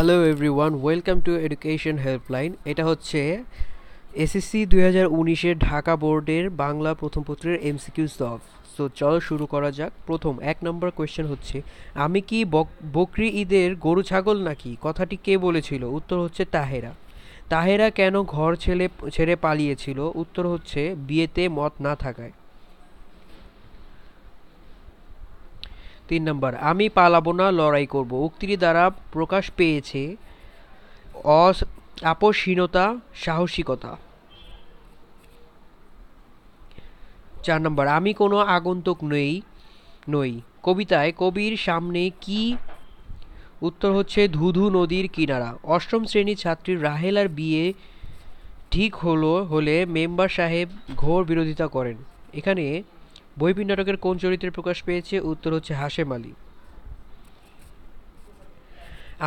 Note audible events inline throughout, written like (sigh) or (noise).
hello everyone welcome to education helpline এটা হচ্ছে SSC দুই হাজার উনিশের ঢাকা বোর্ডের বাংলা প্রথম পত্রের এমসিকিউ সফ সো চলো শুরু করা যাক প্রথম এক নম্বর কোয়েশ্চেন হচ্ছে আমি কি বকরি ঈদের গরু ছাগল নাকি কথাটি কে বলেছিল উত্তর হচ্ছে তাহেরা তাহেরা কেন ঘর ছেড়ে ছেড়ে পালিয়েছিল উত্তর হচ্ছে বিয়েতে মত না থাকায় তিন নম্বর আমি পালাবো না লড়াই করব উক্তির দ্বারা প্রকাশ পেয়েছে অস আপসহীনতা সাহসিকতা চার নম্বর আমি কোনো আগন্তুক নই নই কবিতায় কবির সামনে কি উত্তর হচ্ছে ধুধু নদীর কিনারা অষ্টম শ্রেণীর ছাত্রী রাহেলার বিয়ে ঠিক হলো হলে মেম্বার সাহেব ঘোর বিরোধিতা করেন এখানে বইপি নাটকের কোন চরিত্রে প্রকাশ পেয়েছে উত্তর হচ্ছে হাশেম আলী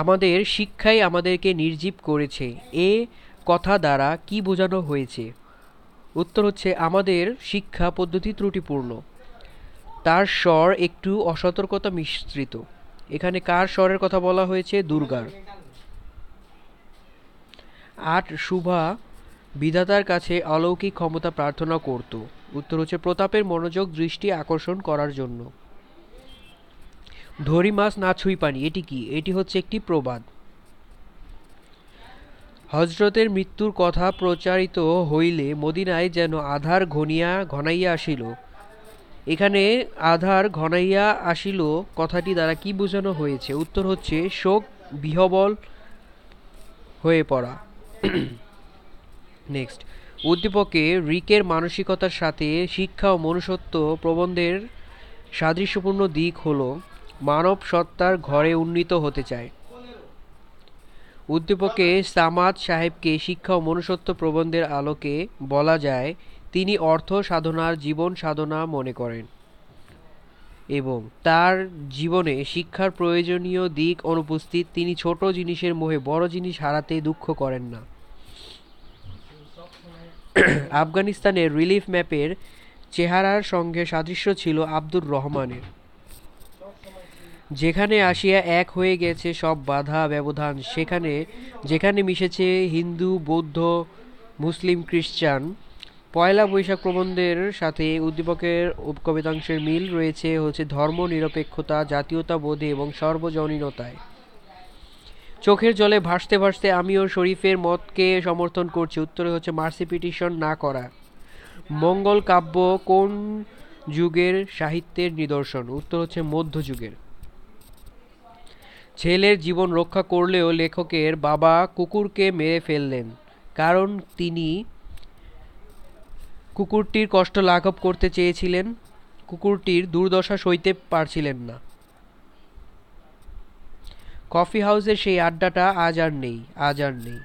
আমাদের শিক্ষাই আমাদেরকে নির্জীব করেছে এ কথা দ্বারা কি বোঝানো হয়েছে উত্তর হচ্ছে আমাদের শিক্ষা পদ্ধতি ত্রুটিপূর্ণ তার স্বর একটু অসতর্কতা মিশ্রিত এখানে কার স্বরের কথা বলা হয়েছে দুর্গার আট শুভা বিধাতার কাছে অলৌকিক ক্ষমতা প্রার্থনা করত উত্তর হচ্ছে প্রতাপের মনোযোগ দৃষ্টি আকর্ষণ করার জন্য ধরি মাছ না ছুঁই পানি এটি কি এটি হচ্ছে একটি প্রবাদ হজরতের মৃত্যুর কথা প্রচারিত হইলে মদিনায় যেন আধার ঘনিয়া ঘনাইয়া আসিল এখানে আধার ঘনাইয়া আসিল কথাটি দ্বারা কি বোঝানো হয়েছে উত্তর হচ্ছে শোক বিহবল হয়ে পড়া নেক্সট (clears throat) উদ্দীপকে রিকের মানসিকতার সাথে শিক্ষা ও মনুষ্যত্ব প্রবন্ধের সাদৃশ্যপূর্ণ দিক হল মানব সত্তার ঘরে উন্নীত হতে চায় উদ্দীপকে সামাদ সাহেবকে শিক্ষা ও মনুষ্যত্ব প্রবন্ধের আলোকে বলা যায় তিনি অর্থ সাধনার জীবন সাধনা মনে করেন এবং তার জীবনে শিক্ষার প্রয়োজনীয় দিক অনুপস্থিত তিনি ছোট জিনিসের মোহে বড় জিনিস হারাতে দুঃখ করেন না (clears throat) আফগানিস্তানের রিলিফ ম্যাপের চেহারার সঙ্গে সাদৃশ্য ছিল আব্দুর রহমানের যেখানে আসিয়া এক হয়ে গেছে সব বাধা ব্যবধান সেখানে যেখানে মিশেছে হিন্দু বৌদ্ধ মুসলিম খ্রিস্টান পয়লা বৈশাখ প্রবন্ধের সাথে উদ্দীপকের কবিতাংশের মিল রয়েছে হচ্ছে ধর্ম নিরপেক্ষতা জাতীয়তাবোধে এবং সর্বজনীনতায় চোখের জলে ভাসতে ভাসতে আমিও শরীফের মতকে সমর্থন করছি উত্তরে হচ্ছে মার্সি পিটিশন না করা মঙ্গল কাব্য কোন যুগের সাহিত্যের নিদর্শন উত্তর হচ্ছে মধ্যযুগের ছেলের জীবন রক্ষা করলেও লেখকের বাবা কুকুরকে মেরে ফেললেন কারণ তিনি কুকুরটির কষ্ট লাঘব করতে চেয়েছিলেন কুকুরটির দুর্দশা সইতে পারছিলেন না কফি হাউসের সেই আড্ডাটা আজ আর নেই আজ আর নেই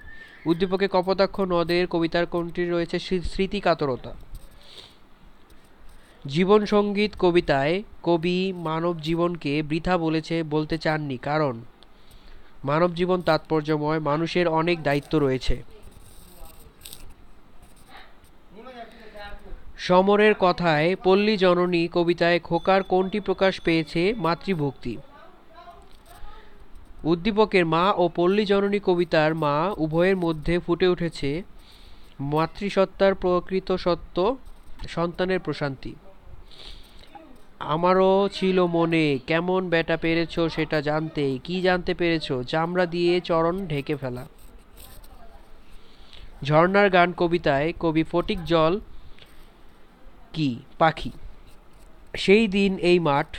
উদ্দীপকে কপোতাক্ষ নদের কবিতার কোনটি রয়েছে স্মৃতিকাতরতা জীবন সঙ্গীত কবিতায় কবি মানব জীবনকে বৃথা বলেছে বলতে চাননি কারণ মানব জীবন তাৎপর্যময় মানুষের অনেক দায়িত্ব রয়েছে সমরের কথায় পল্লী জননী কবিতায় খোকার কোনটি প্রকাশ পেয়েছে মাতৃভক্তি উদ্দীপকের মা ও পল্লী জননী কবিতার মা উভয়ের মধ্যে ফুটে উঠেছে মাতৃসত্তার প্রকৃত সত্য সন্তানের প্রশান্তি আমারও ছিল মনে কেমন বেটা পেরেছ সেটা জানতে কি জানতে পেরেছ চামড়া দিয়ে চরণ ঢেকে ফেলা ঝর্নার গান কবিতায় কবি ফটিক জল কি পাখি সেই দিন এই মাঠ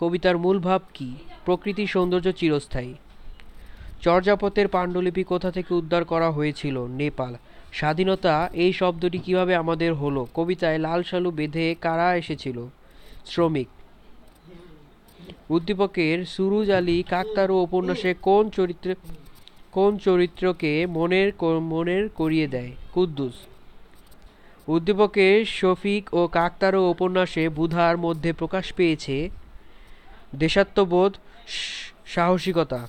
কবিতার মূল ভাব কী প্রকৃতির সৌন্দর্য চিরস্থায়ী চর্যাপতের পাণ্ডুলিপি কোথা থেকে উদ্ধার করা হয়েছিল নেপাল স্বাধীনতা এই শব্দটি কিভাবে আমাদের হলো কবিতায় লাল সালু বেঁধে কারা এসেছিল শ্রমিক উদ্দীপকের সুরুজ আলী কাকতারু উপন্যাসে কোন চরিত্র কোন চরিত্রকে মনের মনের করিয়ে দেয় কুদ্দুস উদ্দীপকের শফিক ও কাকতারু উপন্যাসে বুধার মধ্যে প্রকাশ পেয়েছে দেশাত্মবোধ সাহসিকতা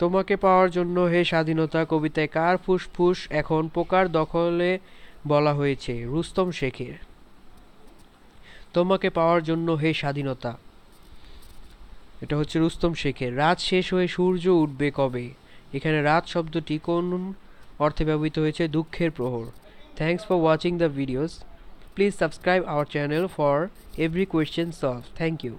তোমাকে পাওয়ার জন্য হে স্বাধীনতা কবিতায় কার ফুসফুস এখন পোকার দখলে বলা হয়েছে রুস্তম শেখের তোমাকে পাওয়ার জন্য হে স্বাধীনতা এটা হচ্ছে রুস্তম শেখের রাত শেষ হয়ে সূর্য উঠবে কবে এখানে রাত শব্দটি কোন অর্থে ব্যবহৃত হয়েছে দুঃখের প্রহর thanks for watching the videos please subscribe our channel for every question solve thank you